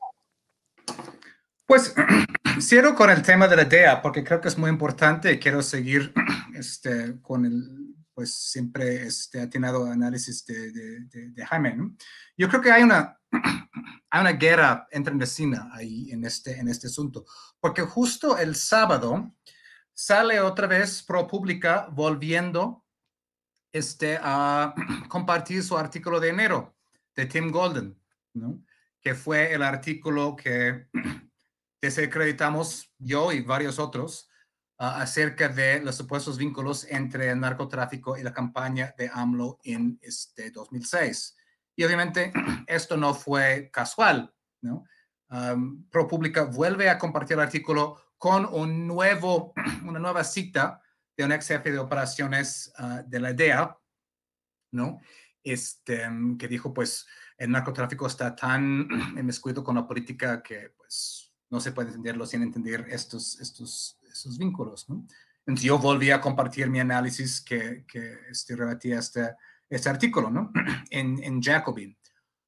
Pues (clears throat) cierro con el tema de la DEA, porque creo que es muy importante y quiero seguir (clears throat) este, con el, pues siempre este, atinado análisis de, Jaime. Yo creo que hay una, (clears throat) hay una guerra entre vecina ahí en este, en este asunto, porque justo el sábado sale otra vez ProPublica volviendo este, a (clears throat) compartir su artículo de enero de Tim Golden, ¿no? que fue el artículo que (clears throat) desacreditamos yo y varios otros acerca de los supuestos vínculos entre el narcotráfico y la campaña de AMLO en este 2006. Y obviamente (clears throat) esto no fue casual. ¿no? ProPublica vuelve a compartir el artículo con un nuevo, una nueva cita de un ex jefe de operaciones ah, de la DEA, ¿no? Este, que dijo, pues, el narcotráfico está tan inmiscuido (clears throat) con la política que, pues, no se puede entenderlo sin entender estos, estos, estos vínculos, ¿no? Entonces yo volví a compartir mi análisis que, que este, rebatía este, este artículo, ¿no? (clears throat) En, en Jacobin.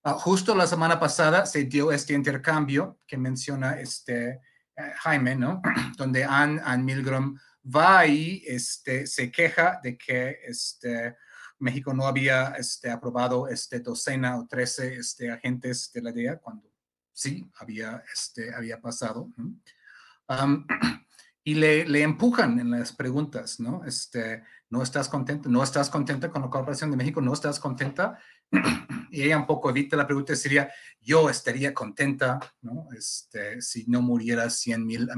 Ah, justo la semana pasada se dio este intercambio que menciona este, eh, Jaime, ¿no? (clears throat) Donde Anne, Anne Milgram va y este, se queja de que este, México no había este, aprobado este, docena o trece este, agentes de la DEA cuando sí había, este, había pasado. (clears throat) y le, empujan en las preguntas, ¿no? Este, no estás contenta, no estás contenta con la cooperación de México, no estás contenta (clears throat) y ella un poco evita la pregunta, sería, yo estaría contenta ¿no? Este, si no muriera 100 mil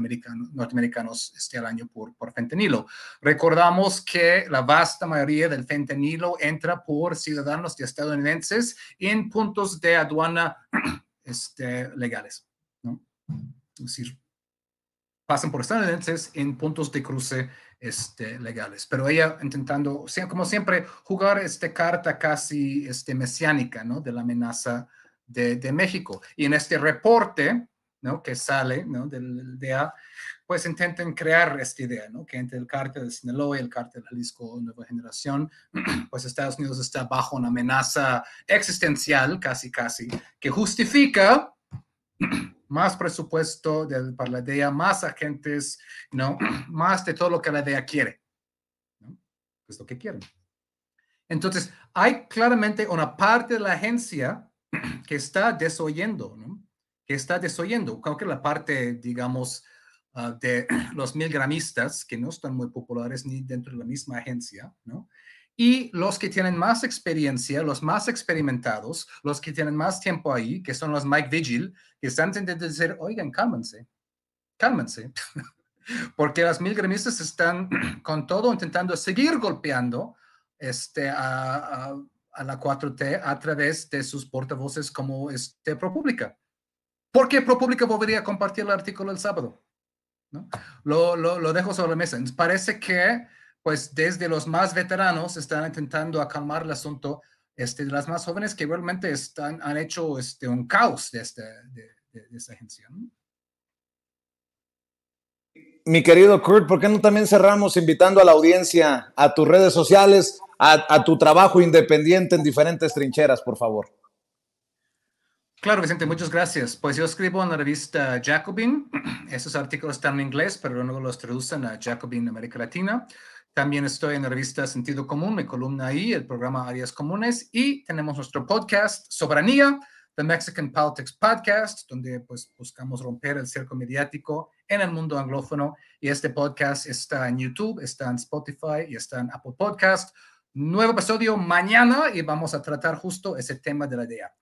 norteamericanos este, al año por, por fentanilo. Recordamos que la vasta mayoría del fentanilo entra por ciudadanos estadounidenses en puntos de aduana (clears throat) este, legales. ¿no? Es decir, pasan por estadounidenses en puntos de cruce este, legales. Pero ella intentando, como siempre, jugar esta carta casi este, mesiánica ¿no? de la amenaza de, México. Y en este reporte ¿no? que sale del DEA, pues intenten crear esta idea, ¿no? que entre el cártel de Sinaloa y el cártel de Jalisco Nueva Generación, (clears throat) pues Estados Unidos está bajo una amenaza existencial, casi, casi, que justifica (clears throat) más presupuesto para la DEA, más agentes, ¿no? (clears throat) más de todo lo que la DEA quiere. ¿no? Es lo que quieren. Entonces, hay claramente una parte de la agencia (clears throat) que está desoyendo, ¿no? que está desoyendo, que la parte, digamos, ah, de (clears throat) los milgramistas, que no están muy populares ni dentro de la misma agencia, ¿no? Y los que tienen más experiencia, los más experimentados, los que tienen más tiempo ahí, que son los Mike Vigil, que están intentando decir, oigan, cálmense, cálmense. (laughs) Porque las mil gremistas están (clears throat) con todo intentando seguir golpeando este, a, la 4T a través de sus portavoces como este ProPublica. ¿Por qué ProPublica volvería a compartir el artículo el sábado? ¿No? Lo, lo, lo dejo sobre la mesa. Parece que pues desde los más veteranos están intentando acalmar el asunto este, de las más jóvenes que realmente están, han hecho este, un caos de, este, de, esta agencia. Mi querido Kurt, ¿por qué no también cerramos invitando a la audiencia a tus redes sociales, a, a tu trabajo independiente en diferentes trincheras, por favor? Claro, Vicente, muchas gracias. Pues yo escribo en la revista Jacobin. (clears throat) Esos artículos están en inglés, pero luego los traducen a Jacobin América Latina. También estoy en la revista Sentido Común, mi columna ahí, el programa Áreas Comunes, y tenemos nuestro podcast Soberanía, The Mexican Politics Podcast, donde pues buscamos romper el cerco mediático en el mundo anglófono. Y este podcast está en YouTube, está en Spotify y está en Apple Podcast. Nuevo episodio mañana y vamos a tratar justo ese tema de la idea.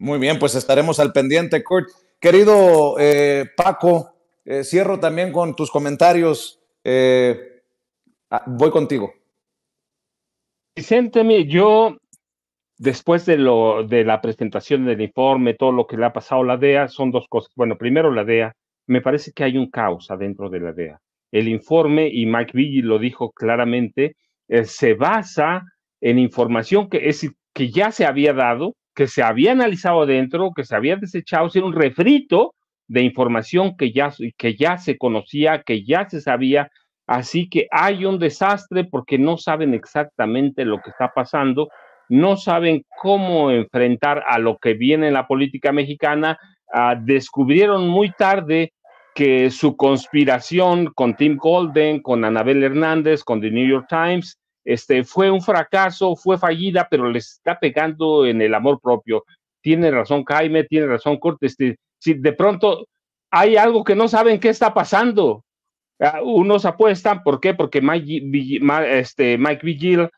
Muy bien, pues estaremos al pendiente, Kurt. Querido eh, Paco, eh, cierro también con tus comentarios. Eh, Ah, voy contigo. Vicente, yo después de la presentación del informe, todo lo que le ha pasado a la DEA, son dos cosas. Bueno, primero la DEA, me parece que hay un caos dentro de la DEA. El informe, y Mike Billy lo dijo claramente, eh, se basa en información que, es, que ya se había dado, que se había analizado adentro, que se había desechado, es un refrito de información que ya, que ya se conocía, que ya se sabía, Así que hay un desastre porque no saben exactamente lo que está pasando, no saben cómo enfrentar a lo que viene en la política mexicana. Ah, descubrieron muy tarde que su conspiración con Tim Golden, con Anabel Hernández, con The New York Times, este, fue un fracaso, fue fallida, pero les está pegando en el amor propio. Tiene razón Jaime, tiene razón Cortés. Este, de pronto hay algo que no saben qué está pasando, Ah, unos apuestan, ¿por qué? Porque Mike, este, Vigil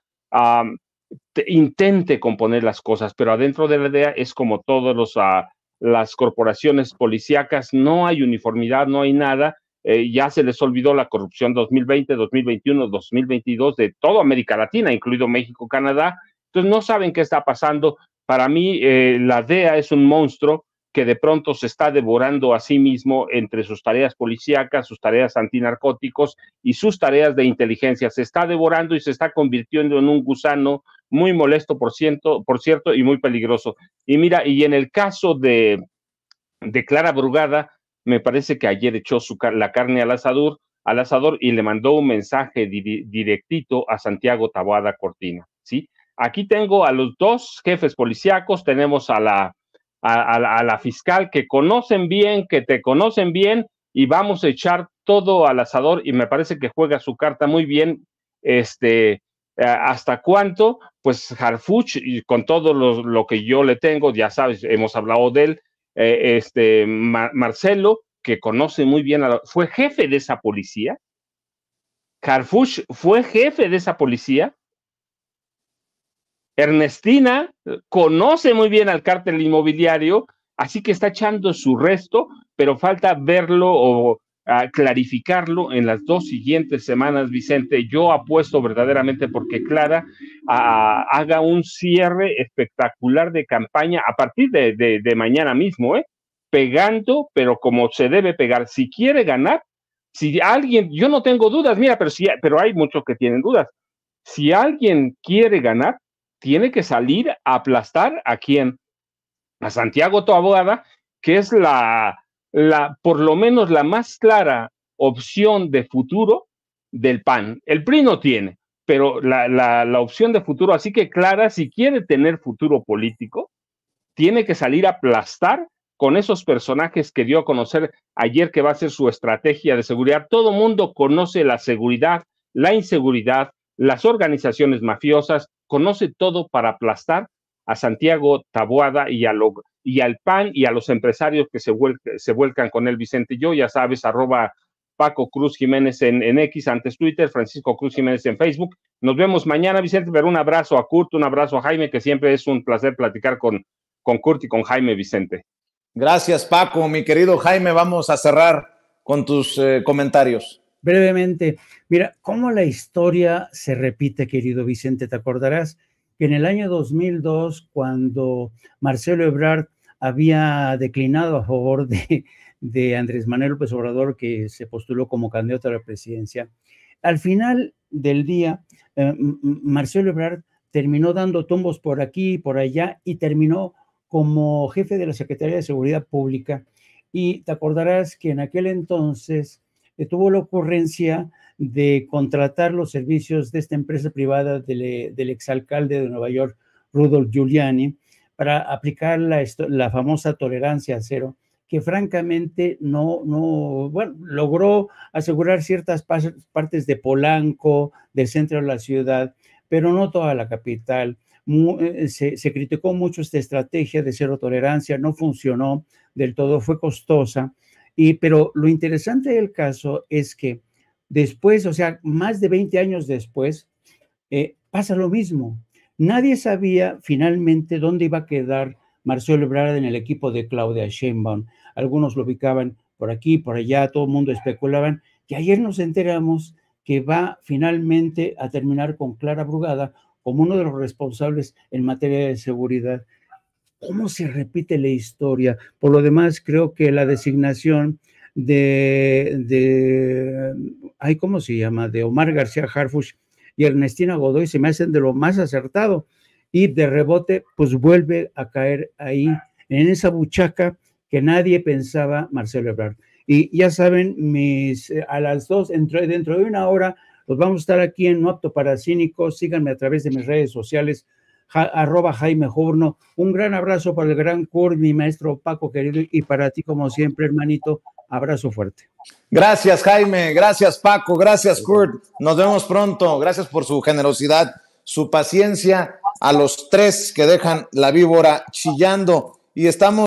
intente componer las cosas, pero adentro de la DEA es como todas ah, las corporaciones policíacas, no hay uniformidad, no hay nada. Eh, ya se les olvidó la corrupción 2020, 2021, 2022 de toda América Latina, incluido México, Canadá. Entonces no saben qué está pasando. Para mí, eh, la DEA es un monstruo que de pronto se está devorando a sí mismo entre sus tareas policíacas, sus tareas antinarcóticos y sus tareas de inteligencia. Se está devorando y se está convirtiendo en un gusano muy molesto, por, ciento, por cierto, y muy peligroso. Y mira, y en el caso de, de Clara Brugada, me parece que ayer echó su, la carne al asador, al asador y le mandó un mensaje directito a Santiago Taboada Cortina, ¿sí? Aquí tengo a los dos jefes policíacos, tenemos a la a, la fiscal que conocen bien, que te conocen bien y vamos a echar todo al asador y me parece que juega su carta muy bien. Este, eh, hasta cuánto, pues Harfuch, y con todo lo, que yo le tengo, ya sabes, hemos hablado de él, eh, este Marcelo, que conoce muy bien, a fue jefe de esa policía. Harfuch fue jefe de esa policía Ernestina eh, conoce muy bien al cártel inmobiliario, así que está echando su resto, pero falta verlo o clarificarlo en las dos siguientes semanas, Vicente. Yo apuesto verdaderamente porque Clara haga un cierre espectacular de campaña a partir de, mañana mismo, ¿eh? pegando, pero como se debe pegar. Si quiere ganar, si alguien, yo no tengo dudas, mira, pero, si, pero hay muchos que tienen dudas. Si alguien quiere ganar, tiene que salir a aplastar a quién? A Santiago Toaboada, que es la, la, por lo menos la más clara opción de futuro del PAN. El PRI no tiene, pero la, la, la opción de futuro, así que Clara, si quiere tener futuro político, tiene que salir a aplastar con esos personajes que dio a conocer ayer que va a ser su estrategia de seguridad. Todo mundo conoce la seguridad, la inseguridad, las organizaciones mafiosas, conoce todo para aplastar a Santiago Taboada y, a y al PAN y a los empresarios que se, vuelcan con él, Vicente. yo, ya sabes, arroba Paco Cruz Jiménez en, X, antes Twitter, Francisco Cruz Jiménez en Facebook. Nos vemos mañana, Vicente, pero un abrazo a Kurt, un abrazo a Jaime, que siempre es un placer platicar con, con Kurt y con Jaime, Vicente. Gracias, Paco. Mi querido Jaime, vamos a cerrar con tus eh, comentarios brevemente, mira, cómo la historia se repite, querido Vicente, te acordarás que en el año 2002, cuando Marcelo Ebrard había declinado a favor de, Andrés Manuel López Obrador, que se postuló como candidato a la presidencia, al final del día, eh, Marcelo Ebrard terminó dando tumbos por aquí y por allá y terminó como jefe de la Secretaría de Seguridad Pública. Y te acordarás que en aquel entonces tuvo la ocurrencia de contratar los servicios de esta empresa privada del, exalcalde de Nueva York, Rudolf Giuliani, para aplicar la, famosa tolerancia cero, que francamente no, logró asegurar ciertas partes de Polanco, del centro de la ciudad, pero no toda la capital. Eh, se criticó mucho esta estrategia de cero tolerancia, no funcionó del todo, fue costosa y, pero lo interesante del caso es que después, o sea, más de 20 años después, eh, pasa lo mismo. Nadie sabía finalmente dónde iba a quedar Marcelo Ebrard en el equipo de Claudia Sheinbaum. Algunos lo ubicaban por aquí, por allá, todo el mundo especulaban. Y ayer nos enteramos que va finalmente a terminar con Clara Brugada como uno de los responsables en materia de seguridad cómo se repite la historia. Por lo demás, creo que la designación de, ay, ¿cómo se llama? De Omar García Harfush y Ernestina Godoy se me hacen de lo más acertado. Y de rebote, pues vuelve a caer ahí, en esa buchaca que nadie pensaba Marcelo Ebrard. Y ya saben, mis, eh, a las dos, dentro, dentro de una hora, los vamos a estar aquí en No Apto para Cínicos. Síganme a través de mis redes sociales, arroba Jaime Jurno. Un gran abrazo para el gran Kurt, mi maestro Paco querido, y para ti como siempre, hermanito, abrazo fuerte. Gracias Jaime, gracias Paco, gracias Kurt. Nos vemos pronto. Gracias por su generosidad, su paciencia a los tres que dejan la víbora chillando y estamos